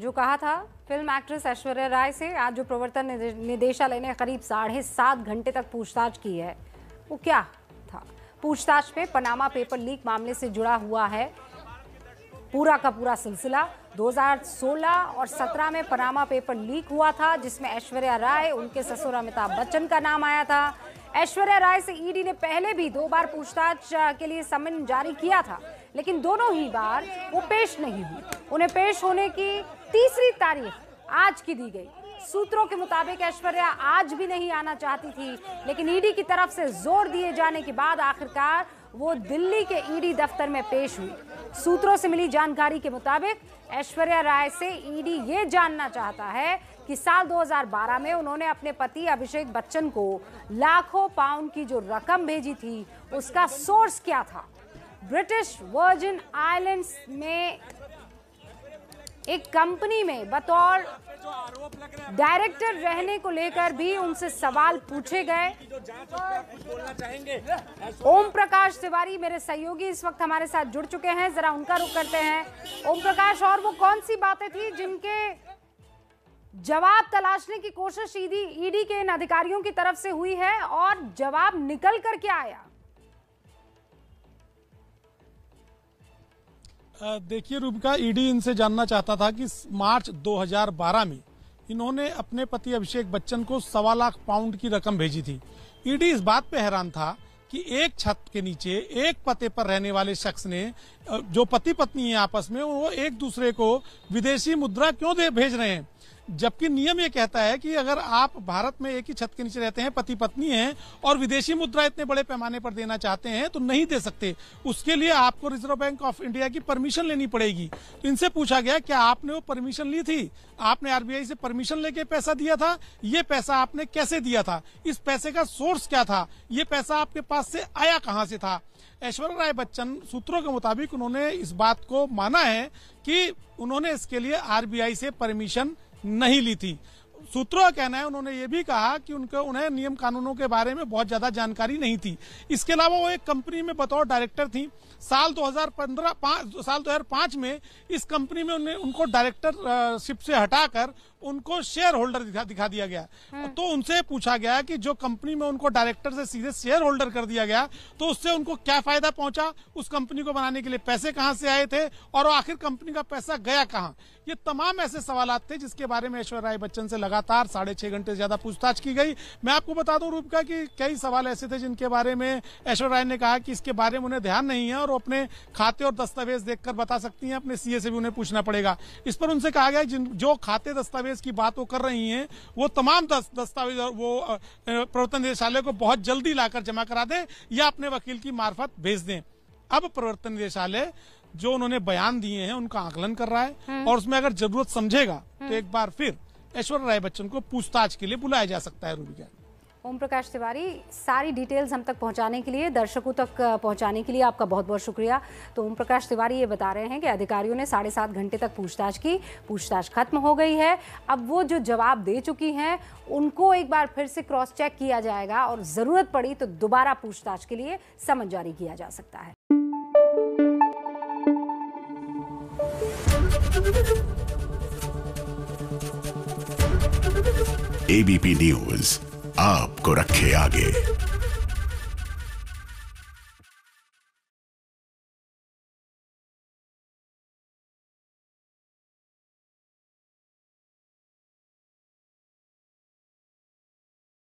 जो कहा था फिल्म एक्ट्रेस ऐश्वर्या राय से आज जो प्रवर्तन निदेशालय ने करीब साढ़े सात घंटे तक पूछताछ की है वो क्या था पूछताछ में पनामा पेपर लीक मामले से जुड़ा हुआ है पूरा का पूरा सिलसिला 2016 और 17 में पनामा पेपर लीक हुआ था जिसमें ऐश्वर्या राय उनके ससुर अमिताभ बच्चन का नाम आया था ऐश्वर्या राय से ईडी e ने पहले भी दो बार पूछताछ के लिए समन जारी किया था लेकिन दोनों ही बार वो पेश नहीं हुई उन्हें पेश होने की तीसरी तारीख आज की दी गई सूत्रों के मुताबिक ऐश्वर्या आज भी नहीं आना चाहती थी लेकिन ईडी की तरफ से जोर दिए जाने के बाद आखिरकार वो दिल्ली के ईडी दफ्तर में पेश हुई सूत्रों से मिली जानकारी के मुताबिक ऐश्वर्या राय से ईडी ये जानना चाहता है कि साल 2012 में उन्होंने अपने पति अभिषेक बच्चन को लाखों पाउंड की जो रकम भेजी थी उसका सोर्स क्या था ब्रिटिश वर्जिन आइलैंड्स में एक कंपनी में बतौर डायरेक्टर रहने को लेकर भी उनसे सवाल पूछे गए ओम प्रकाश तिवारी मेरे सहयोगी इस वक्त हमारे साथ जुड़ चुके हैं जरा उनका रुख करते हैं ओम प्रकाश और वो कौन सी बातें थी जिनके जवाब तलाशने की कोशिश ईडी के इन अधिकारियों की तरफ से हुई है और जवाब निकल कर क्या आया देखिए रूबिका ईडी इनसे जानना चाहता था कि मार्च 2012 में इन्होंने अपने पति अभिषेक बच्चन को सवा लाख पाउंड की रकम भेजी थी ईडी इस बात पे हैरान था कि एक छत के नीचे एक पते पर रहने वाले शख्स ने जो पति पत्नी है आपस में वो एक दूसरे को विदेशी मुद्रा क्यों दे भेज रहे हैं जबकि नियम ये कहता है कि अगर आप भारत में एक ही छत के नीचे रहते हैं पति पत्नी हैं और विदेशी मुद्रा इतने बड़े पैमाने पर देना चाहते हैं तो नहीं दे सकते उसके लिए आपको रिजर्व बैंक ऑफ इंडिया की परमिशन लेनी पड़ेगी तो इनसे पूछा गया क्या आपने वो परमिशन ली थी आपने आरबीआई से परमिशन लेके पैसा दिया था ये पैसा आपने कैसे दिया था इस पैसे का सोर्स क्या था ये पैसा आपके पास से आया कहाँ से था ऐश्वर्य राय बच्चन सूत्रों के मुताबिक उन्होंने इस बात को माना है कि उन्होंने इसके लिए आरबीआई से परमिशन नहीं ली थी सूत्रों का कहना है उन्होंने ये भी कहा कि उनको उन्हें नियम कानूनों के बारे में बहुत ज्यादा जानकारी नहीं थी इसके अलावा वो एक कंपनी में बतौर डायरेक्टर थी साल 2015 साल 2005 में इस कंपनी में उन्हें उनको डायरेक्टरशिप से हटाकर उनको शेयर होल्डर दिखा, दिखा दिया गया हाँ। तो उनसे पूछा गया कि जो कंपनी में उनको डायरेक्टर से सीधे शेयर होल्डर कर दिया गया तो उससे उनको क्या फायदा पहुंचा उस कंपनी को बनाने के लिए पैसे कहां से आए थे और आखिर कंपनी का पैसा गया कहां ये तमाम ऐसे सवाल थे जिसके बारे में ऐश्वर्य राय बच्चन से लगातार साढ़े छह घंटे से ज्यादा पूछताछ की गई मैं आपको बता दू रूपका की कई सवाल ऐसे थे जिनके बारे में ऐश्वर्य राय ने कहा कि इसके बारे में उन्हें ध्यान नहीं है और अपने खाते और दस्तावेज देखकर बता सकती है अपने सीए से भी उन्हें पूछना पड़ेगा इस पर उनसे कहा गया जो खाते दस्तावेज दस्तावेज की बात वो कर रही हैं वो तमाम दस, दस्तावेज वो प्रवर्तन निदेशालय को बहुत जल्दी लाकर जमा करा दें या अपने वकील की मार्फत भेज दें अब प्रवर्तन निदेशालय जो उन्होंने बयान दिए हैं उनका आकलन कर रहा है हम्म। और उसमें अगर जरूरत समझेगा तो हम्म। एक बार फिर ऐश्वर्य राय बच्चन को पूछताछ के लिए बुलाया जा सकता है रूबिका ओम प्रकाश तिवारी सारी डिटेल्स हम तक पहुंचाने के लिए दर्शकों तक पहुंचाने के लिए आपका बहुत बहुत शुक्रिया तो ओम प्रकाश तिवारी ये बता रहे हैं कि अधिकारियों ने साढ़े सात घंटे तक पूछताछ की पूछताछ खत्म हो गई है अब वो जो जवाब दे चुकी हैं उनको एक बार फिर से क्रॉस चेक किया जाएगा और ज़रूरत पड़ी तो दोबारा पूछताछ के लिए समझ जारी किया जा सकता है एबीपी न्यूज़ आपको रखे आगे